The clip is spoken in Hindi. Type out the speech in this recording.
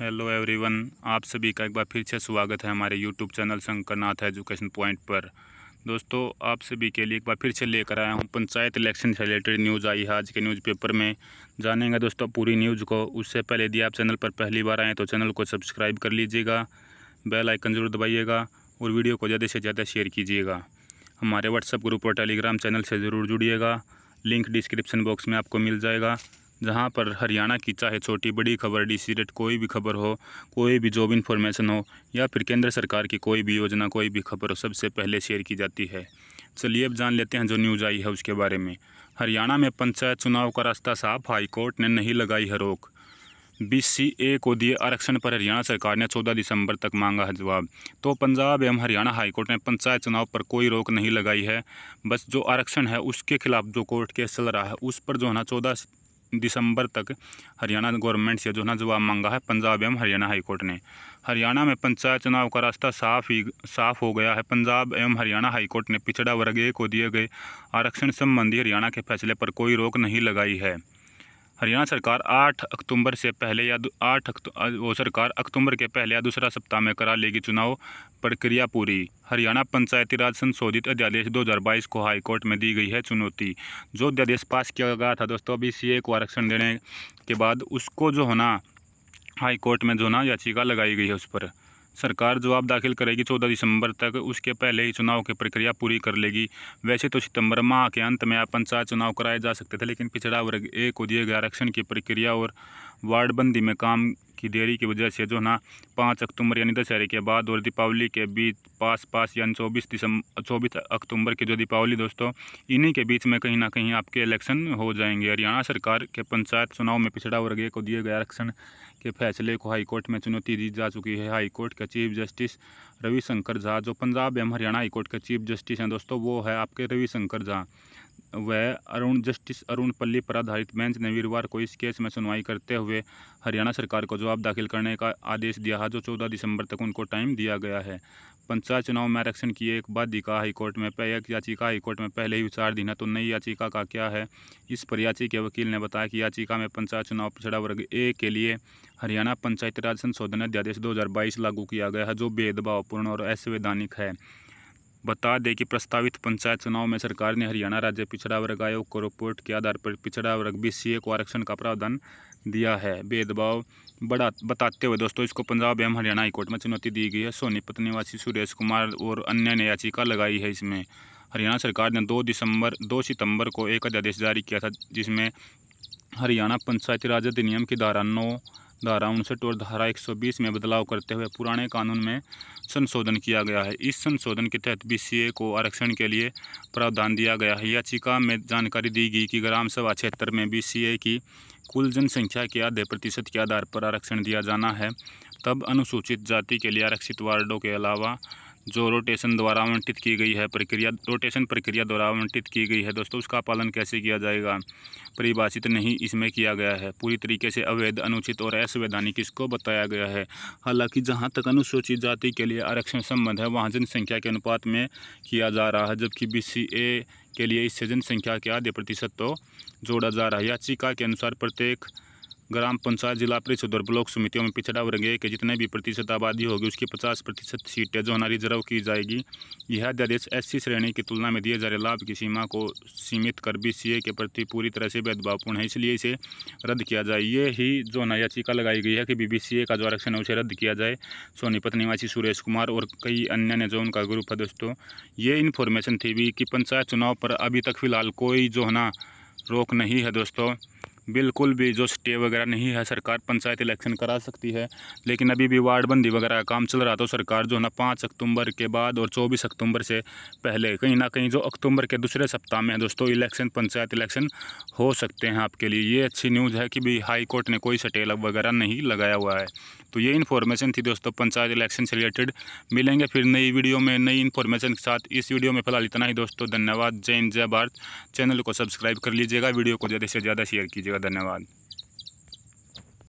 हेलो एवरीवन आप सभी का एक बार फिर से स्वागत है हमारे YouTube channel Shankarnath education point पर दोस्तों आप सभी के लिए एक बार फिर से लेकर आया हूँ पंचायत इलेक्शन से रिलेटेड न्यूज़ आई है आज के न्यूज़पेपर में जानेंगे दोस्तों पूरी न्यूज़ को उससे पहले यदि आप चैनल पर पहली बार आएँ तो चैनल को सब्सक्राइब कर लीजिएगा बेल आइकन ज़रूर दबाइएगा और वीडियो को ज़्यादा से ज़्यादा शेयर कीजिएगा हमारे व्हाट्सएप ग्रुप और टेलीग्राम चैनल से ज़रूर जुड़िएगा लिंक डिस्क्रिप्शन बॉक्स में आपको मिल जाएगा जहाँ पर हरियाणा की चाहे छोटी बड़ी खबर डी सीरेट कोई भी खबर हो कोई भी जॉब इन्फॉर्मेशन हो या फिर केंद्र सरकार की कोई भी योजना कोई भी खबर हो सबसे पहले शेयर की जाती है चलिए अब जान लेते हैं जो न्यूज़ आई है उसके बारे में हरियाणा में पंचायत चुनाव का रास्ता साफ हाईकोर्ट ने नहीं लगाई है रोक बी को दिए आरक्षण पर हरियाणा सरकार ने 14 दिसंबर तक मांगा है जवाब तो पंजाब एवं हरियाणा हाईकोर्ट ने पंचायत चुनाव पर कोई रोक नहीं लगाई है बस जो आरक्षण है उसके खिलाफ जो कोर्ट केस चल रहा है उस पर जो है ना चौदह दिसंबर तक हरियाणा गवर्नमेंट से जो है जवाब मांगा है पंजाब एवं हरियाणा हाईकोर्ट ने हरियाणा में पंचायत चुनाव का रास्ता साफ ही साफ हो गया है पंजाब एवं हरियाणा हाईकोर्ट ने पिछड़ा वर्ग ए को दिए गए आरक्षण संबंधी हरियाणा के फैसले पर कोई रोक नहीं लगाई है हरियाणा सरकार 8 अक्टूबर से पहले या आठ वो सरकार अक्टूबर के पहले या दूसरा सप्ताह में करा लेगी चुनाव प्रक्रिया पूरी हरियाणा पंचायती राज संशोधित अध्यादेश 2022 को हाईकोर्ट में दी गई है चुनौती जो अध्यादेश पास किया गया था दोस्तों अभी ए को आरक्षण देने के बाद उसको जो होना हाईकोर्ट में जो ना याचिका लगाई गई है उस पर सरकार जवाब दाखिल करेगी चौदह दिसंबर तक उसके पहले ही चुनाव की प्रक्रिया पूरी कर लेगी वैसे तो सितंबर माह के अंत में आप पंचायत चुनाव कराए जा सकते थे लेकिन पिछड़ा वर्ग ए को दिए गए आरक्षण की प्रक्रिया और वार्डबंदी में काम की देरी की वजह से जो ना पाँच अक्टूबर यानी दशहरे के बाद और दीपावली के बीच पास पास यानी चौबीस दिसंबर चौबीस अक्टूबर की जो दीपावली दोस्तों इन्हीं के बीच में कहीं ना कहीं आपके इलेक्शन हो जाएंगे हरियाणा सरकार के पंचायत चुनाव में पिछड़ा वर्ग को दिए गए आरक्षण के फैसले को हाईकोर्ट में चुनौती दी जा चुकी है हाईकोर्ट के चीफ जस्टिस रविशंकर झा जो पंजाब एवं हरियाणा हाईकोर्ट के चीफ जस्टिस हैं दोस्तों वो है आपके रविशंकर झा व अरुण जस्टिस अरुण पल्ली पर आधारित बेंच ने वीरवार को इस केस में सुनवाई करते हुए हरियाणा सरकार को जवाब दाखिल करने का आदेश दिया है जो 14 दिसंबर तक उनको टाइम दिया गया है पंचायत चुनाव में आरक्षण की एक बाधिका हाईकोर्ट में एक याचिका हाईकोर्ट में पहले ही विचारधीन है तो नई याचिका का क्या है इस पर याची के वकील ने बताया कि याचिका में पंचायत चुनाव पिछड़ा वर्ग ए के लिए हरियाणा पंचायती राज संशोधन अध्यादेश 2022 लागू किया गया है जो भेदभावपूर्ण और असंवैधानिक है बता दें कि प्रस्तावित पंचायत चुनाव में सरकार ने हरियाणा राज्य पिछड़ा वर्ग आयोग को रिपोर्ट के आधार पर पिछड़ा वर्ग ए को आरक्षण का प्रावधान दिया है भेदभाव बड़ा बताते हुए दोस्तों इसको पंजाब एवं हरियाणा हाईकोर्ट में चुनौती दी गई है सोनीपत निवासी सुरेश कुमार और अन्य ने याचिका लगाई है इसमें हरियाणा सरकार ने दो दिसंबर दो सितंबर को एक अध्यादेश जारी किया था जिसमें हरियाणा पंचायती राज अधिनियम की धारा नौ धारा उनसठ और धारा 120 में बदलाव करते हुए पुराने कानून में संशोधन किया गया है इस संशोधन के तहत बीसीए को आरक्षण के लिए प्रावधान दिया गया है याचिका में जानकारी दी गई कि ग्राम सभा क्षेत्र में बीसीए की कुल जनसंख्या के आधे प्रतिशत के आधार पर आरक्षण दिया जाना है तब अनुसूचित जाति के लिए आरक्षित वार्डों के अलावा जो रोटेशन द्वारा आवंटित की गई है प्रक्रिया रोटेशन प्रक्रिया द्वारा आवंटित की गई है दोस्तों उसका पालन कैसे किया जाएगा परिभाषित नहीं इसमें किया गया है पूरी तरीके से अवैध अनुचित और असंवैधानिक इसको बताया गया है हालांकि जहां तक अनुसूचित जाति के लिए आरक्षण संबंध है वहाँ जनसंख्या के अनुपात में किया जा रहा है जबकि बी के लिए इससे जनसंख्या के आधे प्रतिशत तो जोड़ा जा रहा है याचिका के अनुसार प्रत्येक ग्राम पंचायत जिला परिषद और ब्लॉक समितियों में पिछड़ा वर्ग के जितने भी प्रतिशत आबादी होगी उसकी पचास प्रतिशत सीटें जो हमारी रिजर्व की जाएगी यह अध्यादेश एस श्रेणी की तुलना में दिए जा रहे लाभ की सीमा को सीमित कर बी के प्रति पूरी तरह से भेदभावपूर्ण है इसलिए इसे रद्द किया जाए ये ही जो ना याचिका लगाई गई है कि बी का जो आरक्षण है उसे रद्द किया जाए सोनीपत निवासी सुरेश कुमार और कई अन्य ने जो उनका ग्रुप है दोस्तों ये इन्फॉर्मेशन थी भी कि पंचायत चुनाव पर अभी तक फिलहाल कोई जो है ना रोक नहीं है दोस्तों बिल्कुल भी जो स्टे वगैरह नहीं है सरकार पंचायत इलेक्शन करा सकती है लेकिन अभी भी वार्डबंदी वगैरह का काम चल रहा तो सरकार जो है ना पाँच अक्टूबर के बाद और चौबीस अक्टूबर से पहले कहीं ना कहीं जो अक्टूबर के दूसरे सप्ताह में दोस्तों इलेक्शन पंचायत इलेक्शन हो सकते हैं आपके लिए ये अच्छी न्यूज़ है कि भाई हाई कोर्ट ने कोई स्टे वगैरह नहीं लगाया हुआ है तो ये इन्फॉर्मेशन थी दोस्तों पंचायत इलेक्शन से रिलेटेड मिलेंगे फिर नई वीडियो में नई इन्फॉर्मेशन के साथ इस वीडियो में फिलहाल इतना ही दोस्तों धन्यवाद जय हिंद जय भारत चैनल को सब्सक्राइब कर लीजिएगा वीडियो को ज़्यादा से ज़्यादा शेयर कीजिएगा धन्यवाद